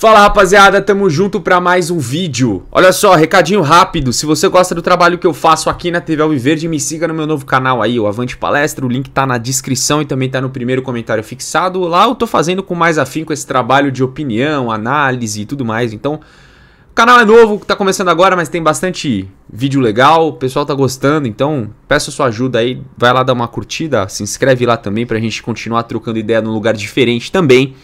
Fala rapaziada, tamo junto para mais um vídeo. Olha só, recadinho rápido. Se você gosta do trabalho que eu faço aqui na TV Alviverde, me siga no meu novo canal aí, o Avante Palestra. O link tá na descrição e também tá no primeiro comentário fixado. Lá eu tô fazendo com mais afinco esse trabalho de opinião, análise e tudo mais. Então, o canal é novo, tá começando agora, mas tem bastante vídeo legal. O pessoal tá gostando, então peço sua ajuda aí. Vai lá dar uma curtida, se inscreve lá também pra gente continuar trocando ideia num lugar diferente também.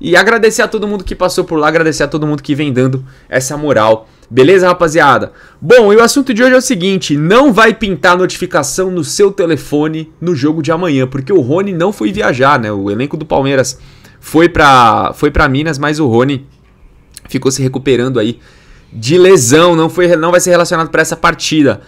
E agradecer a todo mundo que passou por lá, agradecer a todo mundo que vem dando essa moral. Beleza, rapaziada? Bom, e o assunto de hoje é o seguinte: não vai pintar notificação no seu telefone no jogo de amanhã, porque o Rony não foi viajar, né? O elenco do Palmeiras foi para foi para Minas, mas o Rony ficou se recuperando aí de lesão, não foi não vai ser relacionado para essa partida.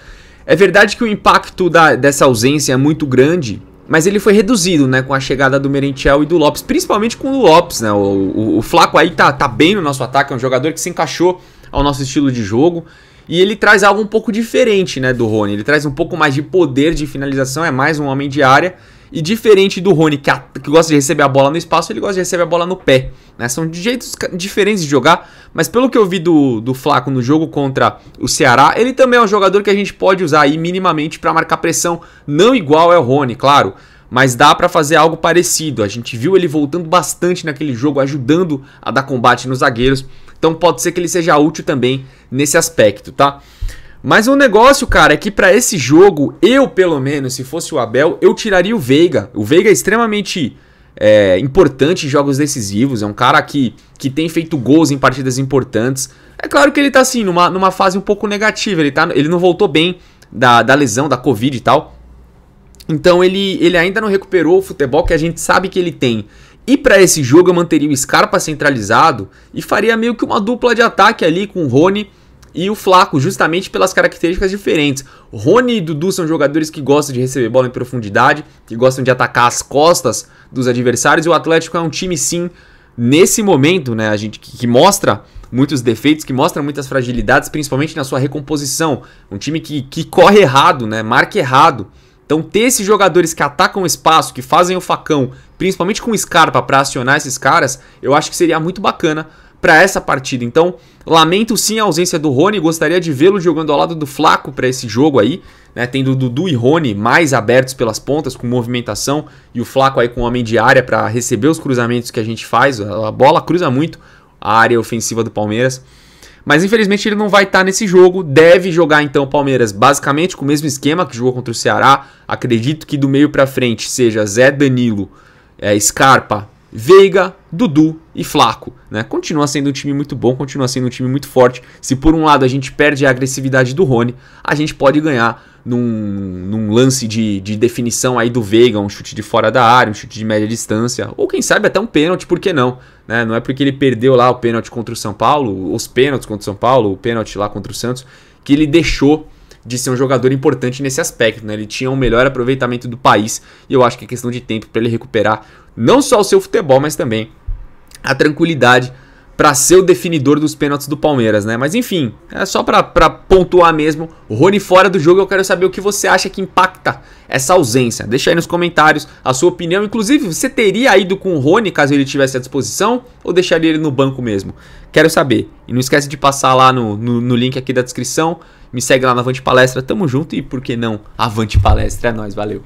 É verdade que o impacto da, dessa ausência é muito grande, mas ele foi reduzido, né, com a chegada do Merentiel e do Lopes, principalmente com o Lopes, né, o, o, o Flaco aí tá, tá bem no nosso ataque, é um jogador que se encaixou ao nosso estilo de jogo, e ele traz algo um pouco diferente, né, do Rony, ele traz um pouco mais de poder de finalização, é mais um homem de área, e diferente do Rony, que, a, que, gosta de receber a bola no espaço, ele gosta de receber a bola no pé. Né? São jeitos diferentes de jogar, mas pelo que eu vi do, do Flaco no jogo contra o Ceará, ele também é um jogador que a gente pode usar aí minimamente para marcar pressão. Não igual é o Rony, claro, mas dá para fazer algo parecido. A gente viu ele voltando bastante naquele jogo, ajudando a dar combate nos zagueiros. Então pode ser que ele seja útil também nesse aspecto, tá? Mas o um negócio, cara, é que para esse jogo, eu pelo menos, se fosse o Abel, eu tiraria o Veiga. O Veiga é extremamente é, importante em jogos decisivos, é um cara que, que tem feito gols em partidas importantes. É claro que ele tá assim, numa, numa fase um pouco negativa, ele, tá, ele não voltou bem da, da lesão, da Covid e tal. Então ele, ele ainda não recuperou o futebol que a gente sabe que ele tem. E para esse jogo eu manteria o Scarpa centralizado e faria meio que uma dupla de ataque ali com o Rony e o Flaco, justamente pelas características diferentes. Rony e Dudu são jogadores que gostam de receber bola em profundidade, que gostam de atacar as costas dos adversários, e o Atlético é um time, sim, nesse momento, né, a gente que, que mostra muitos defeitos, que mostra muitas fragilidades, principalmente na sua recomposição. Um time que, que corre errado, né, marca errado. Então, ter esses jogadores que atacam o espaço, que fazem o facão, principalmente com o Scarpa para acionar esses caras, eu acho que seria muito bacana para essa partida. Então, lamento sim a ausência do Rony, gostaria de vê-lo jogando ao lado do Flaco para esse jogo aí, né? Tendo Dudu e Rony mais abertos pelas pontas, com movimentação, e o Flaco aí com homem de área para receber os cruzamentos que a gente faz. A bola cruza muito a área ofensiva do Palmeiras. Mas infelizmente ele não vai estar tá nesse jogo. Deve jogar então o Palmeiras basicamente com o mesmo esquema que jogou contra o Ceará. Acredito que do meio para frente seja Zé Danilo, é, Scarpa, Veiga, Dudu e Flaco. Né? Continua sendo um time muito bom, continua sendo um time muito forte. Se por um lado a gente perde a agressividade do Rony, a gente pode ganhar num, num lance de, de, definição aí do Veiga, um chute de fora da área, um chute de média distância, ou quem sabe até um pênalti, por que não? Né? Não é porque ele perdeu lá o pênalti contra o São Paulo, os pênaltis contra o São Paulo, o pênalti lá contra o Santos, que ele deixou de ser um jogador importante nesse aspecto, né? Ele tinha um melhor aproveitamento do país e eu acho que é questão de tempo para ele recuperar não só o seu futebol, mas também a tranquilidade para ser o definidor dos pênaltis do Palmeiras, né? Mas enfim, é só para pontuar mesmo. O Rony fora do jogo, eu quero saber o que você acha que impacta essa ausência. Deixa aí nos comentários a sua opinião. Inclusive, você teria ido com o Rony caso ele tivesse à disposição ou deixaria ele no banco mesmo? Quero saber. E não esquece de passar lá no, no, no link aqui da descrição. Me segue lá na Avante Palestra. Tamo junto e por que não? Avante Palestra é nós, valeu.